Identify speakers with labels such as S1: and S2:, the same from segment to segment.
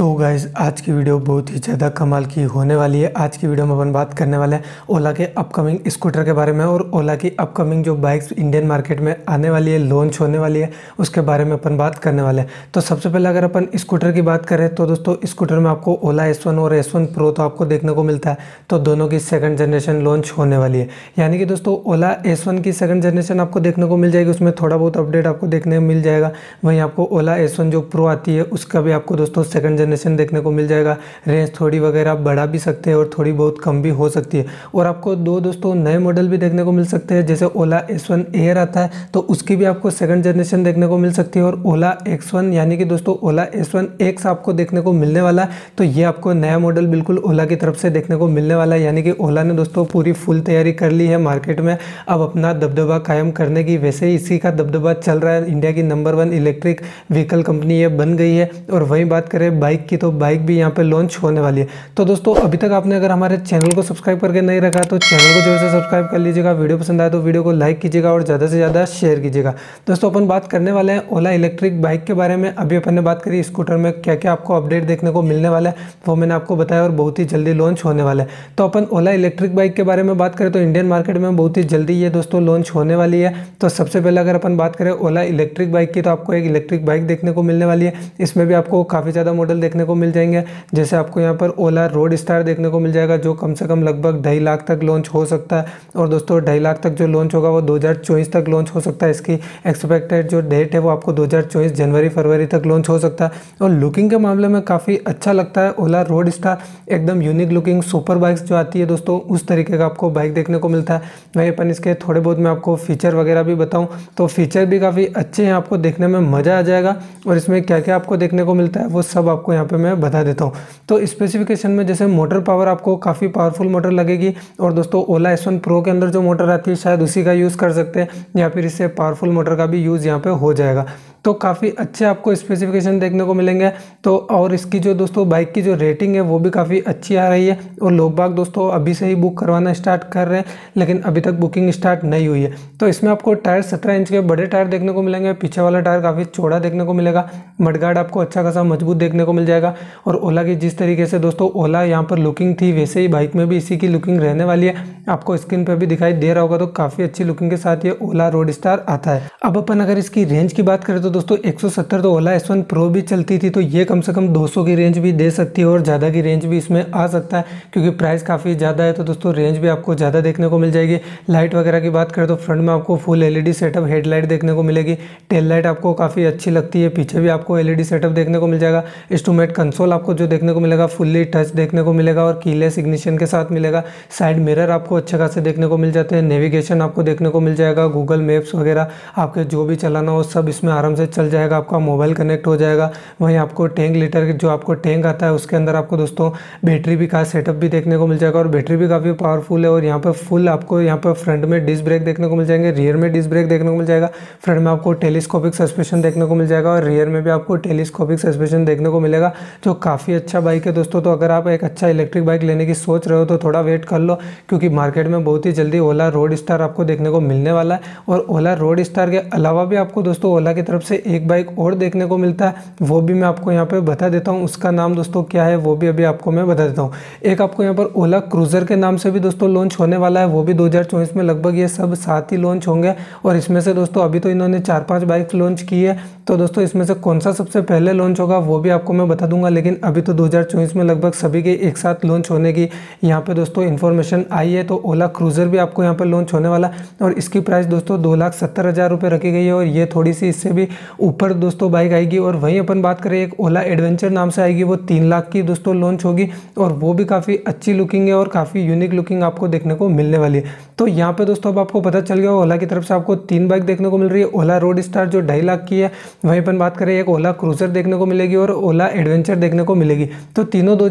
S1: तो गाइज़ आज की वीडियो बहुत ही ज़्यादा कमाल की होने वाली है आज की वीडियो में अपन बात करने वाले हैं ओला के अपकमिंग स्कूटर के बारे में और ओला की अपकमिंग जो बाइक्स इंडियन मार्केट में आने वाली है लॉन्च होने वाली है उसके बारे में अपन बात करने वाले हैं तो सबसे पहले अगर अपन स्कूटर की बात करें तो दोस्तों स्कूटर में आपको ओला एस और एस प्रो तो आपको देखने को मिलता है तो दोनों की सेकेंड जनरेशन लॉन्च होने वाली है यानी कि दोस्तों ओला एस की सेकेंड जनरेशन आपको देखने को मिल जाएगी उसमें थोड़ा बहुत अपडेट आपको देखने को मिल जाएगा वहीं आपको ओला एस जो प्रो आती है उसका भी आपको दोस्तों सेकेंड इंटरनेशन देखने को मिल जाएगा रेंज थोड़ी वगैरह आप बढ़ा भी सकते हैं और थोड़ी बहुत कम भी हो सकती है और आपको दो दोस्तों नए मॉडल भी देखने को मिल सकते हैं जैसे ओला एस वन एयर आता है तो उसकी भी आपको सेकंड जनरेशन देखने को मिल सकती है और ओला एक्स वन यानी कि दोस्तों ओला एस वन एक्स आपको देखने को मिलने वाला है तो ये आपको नया मॉडल बिल्कुल ओला की तरफ से देखने को मिलने वाला है यानी कि ओला ने दोस्तों पूरी फुल तैयारी कर ली है मार्केट में अब अपना दबदबा कायम करने की वैसे ही इसी का दबदबा चल रहा है इंडिया की number one electric vehicle company ये बन गई है और वहीं बात करें बाइक बाइक की तो बाइक भी यहाँ पे लॉन्च होने वाली है तो दोस्तों अभी तक आपने अगर हमारे चैनल को सब्सक्राइब करके नहीं रखा तो चैनल को जोर से सब्सक्राइब कर लीजिएगा वीडियो पसंद आए तो वीडियो को लाइक कीजिएगा और ज़्यादा से ज़्यादा शेयर कीजिएगा दोस्तों अपन बात करने वाले हैं ओला इलेक्ट्रिक बाइक के बारे में अभी अपन ने बात करी स्कूटर में क्या क्या आपको अपडेट देखने को मिलने वाला है वो मैंने आपको बताया और बहुत ही जल्दी लॉन्च होने वाला है तो अपन ओला इलेक्ट्रिक बाइक के बारे में बात करें तो इंडियन मार्केट में बहुत ही जल्दी ये दोस्तों लॉन्च होने वाली है तो सबसे पहले अगर अपन बात करें ओला इलेक्ट्रिक बाइक की तो आपको एक इलेक्ट्रिक बाइक देखने को मिलने वाली है इसमें भी आपको काफ़ी ज़्यादा मॉडल देखने को मिल जाएंगे जैसे आपको यहाँ पर ओला रोड स्टार देखने को मिल जाएगा जो कम से कम लगभग ढाई लाख तक लॉन्च हो सकता है और दोस्तों ढाई लाख तक जो लॉन्च होगा वो दो तक लॉन्च हो सकता है इसकी एक्सपेक्टेड जो डेट है वो आपको दो जनवरी फरवरी तक लॉन्च हो सकता है और लुकिंग के मामले में काफ़ी अच्छा लगता है ओला रोड स्टार एकदम यूनिक लुकिंग सुपर बाइक्स जो आती है दोस्तों उस तरीके का आपको बाइक देखने को मिलता है वहीं अपन इसके थोड़े बहुत मैं आपको फीचर वगैरह भी बताऊं तो फीचर भी काफ़ी अच्छे हैं आपको देखने में मज़ा आ जाएगा और इसमें क्या क्या आपको देखने को मिलता है वो सब आपको यहाँ पे मैं बता देता हूँ तो स्पेसिफिकेशन में जैसे मोटर पावर आपको काफ़ी पावरफुल मोटर लगेगी और दोस्तों ओला एस वन प्रो के अंदर जो मोटर आती है शायद उसी का यूज़ कर सकते हैं या फिर इससे पावरफुल मोटर का भी यूज़ यहाँ पर हो जाएगा तो काफ़ी अच्छे आपको स्पेसिफिकेशन देखने को मिलेंगे तो और इसकी जो दोस्तों बाइक की जो रेटिंग है वो भी काफ़ी अच्छी आ रही है और लोग बाग दोस्तों अभी से ही बुक करवाना स्टार्ट कर रहे हैं लेकिन अभी तक बुकिंग स्टार्ट नहीं हुई है तो इसमें आपको टायर सत्रह इंच के बड़े टायर देखने को मिलेंगे पीछे वाला टायर काफ़ी चौड़ा देखने को मिलेगा मडगार्ड आपको अच्छा खासा मजबूत देखने को मिल जाएगा और ओला की जिस तरीके से दोस्तों ओला यहाँ पर लुकिंग थी वैसे ही बाइक में भी इसी की लुकिंग रहने वाली है आपको स्क्रीन पर भी दिखाई दे रहा होगा तो काफ़ी अच्छी लुकिंग के साथ ये ओला रोड स्टार आता है अब अपन अगर इसकी रेंज की बात करें तो दोस्तों एक तो ओला एस प्रो भी चलती थी तो ये कम से कम दो की रेंज भी दे सकती है और ज़्यादा की रेंज भी इसमें आ सकता है क्योंकि प्राइस काफ़ी ज़्यादा है तो दोस्तों रेंज भी आपको ज़्यादा देखने को मिल जाएगी लाइट वगैरह की बात करें तो फ्रंट में आपको फुल एलईडी सेटअप हेडलाइट देखने को मिलेगी टेल लाइट आपको काफ़ी अच्छी लगती है पीछे भी आपको एलईडी सेटअप e देखने को मिल जाएगा इंस्ट्रूमेंट कंसोल आपको जो देखने को मिलेगा फुल्ली टच देखने को मिलेगा और कीलेस इग्निशन के साथ मिलेगा साइड मिरर आपको अच्छे खासे देखने को मिल जाते हैं नेविगेशन आपको देखने को मिल जाएगा गूगल मैप्स वगैरह आपके जो भी चलाना हो सब इसमें आराम से चल जाएगा आपका मोबाइल कनेक्ट हो जाएगा वहीं आपको टैंक लीटर जो आपको टैंक आता है उसके अंदर आपको दोस्तों बैटरी भी का सेटअप भी देखने को मिल जाएगा और बैटरी भी काफ़ी पावरफुल है और यहाँ पर फुल आपको यहाँ पर फ्रंट में डिस्क ब्रेक देखने को मिल जाएंगे रियर में डिस्क ब्रेक देखने को मिल जाएगा फ्रंट में आपको टेलीस्कोपिक सस्पेंशन देखने को मिल जाएगा और रियर में भी आपको टेलीस्कोपिक सस्पेंशन देखने को मिलेगा जाएगा जो तो काफ़ी अच्छा बाइक है दोस्तों तो अगर आप एक अच्छा इलेक्ट्रिक बाइक लेने की सोच रहे हो तो थोड़ा वेट कर लो क्योंकि मार्केट में बहुत ही जल्दी ओला रोड स्टार आपको देखने को मिलने वाला है और ओला रोड स्टार के अलावा भी आपको दोस्तों ओला की तरफ से एक बाइक और देखने को मिलता है वो भी मैं आपको यहाँ पर बता देता हूँ उसका नाम दोस्तों क्या है वो भी अभी आपको मैं बता देता हूँ एक आपको यहाँ पर ओला क्रूजर के नाम से भी दोस्तों लॉन्च होने वाला है वो भी दो में लगभग ये सब साथ ही लॉन्च होंगे और इसमें से दोस्तों अभी तो इन्होंने चार पाँच बाइक लॉन्च की है तो दोस्तों इसमें से कौन सा सबसे पहले लॉन्च होगा वो भी आपको मैं बता दूंगा लेकिन अभी तो 2024 में लगभग सभी के एक साथ लॉन्च होने की यहाँ पे दोस्तों इन्फॉर्मेशन आई है तो ओला क्रूज़र भी आपको यहाँ पर लॉन्च होने वाला और इसकी प्राइस दोस्तों दो लाख सत्तर हज़ार रुपये रखी गई है और ये थोड़ी सी इससे भी ऊपर दोस्तों बाइक आएगी और वहीं अपन बात करें एक ओला एडवेंचर नाम से आएगी वो तीन लाख की दोस्तों लॉन्च होगी और वो भी काफ़ी अच्छी लुकिंग है और काफ़ी यूनिक लुकिंग आपको देखने को मिलने वाली है तो यहाँ पर दोस्तों अब आपको पता चल गया ओला की तरफ से आपको तीन बाइक देखने को मिल रही है ओला रोड स्टार जो ढाई लाख की है वहीं अपन बात करें एक ओला क्रूज़र देखने को मिलेगी और ओला एडवेंचर देखने को मिलेगी तो तीनों दो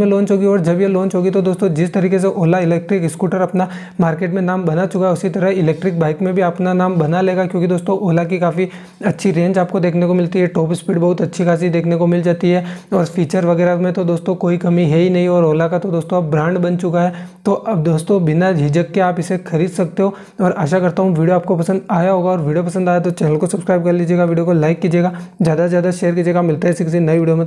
S1: में लॉन्च होगी और जब ये लॉन्च होगी तो दोस्तों जिस तरीके से ओला इलेक्ट्रिक स्कूटर अपना मार्केट में नाम बना चुका है उसी तरह इलेक्ट्रिक बाइक में भी अपना नाम बना लेगा क्योंकि दोस्तों ओला की काफ़ी अच्छी रेंज आपको देखने को मिलती है टॉप स्पीड बहुत अच्छी खासी देखने को मिल जाती है और फीचर वगैरह में तो दोस्तों कोई कमी है ही नहीं और ओला का तो दोस्तों अब ब्रांड बन चुका है तो अब दोस्तों बिना झिझक के आप इसे खरीद सकते हो और आशा करता हूँ वीडियो आपको पसंद आया होगा और वीडियो पसंद आया तो चैनल को सब्सक्राइब कर लीजिएगा वीडियो को लाइक कीजिएगा ज़्यादा से ज़्यादा शेयर कीजिएगा मिलता है किसी नई वीडियो में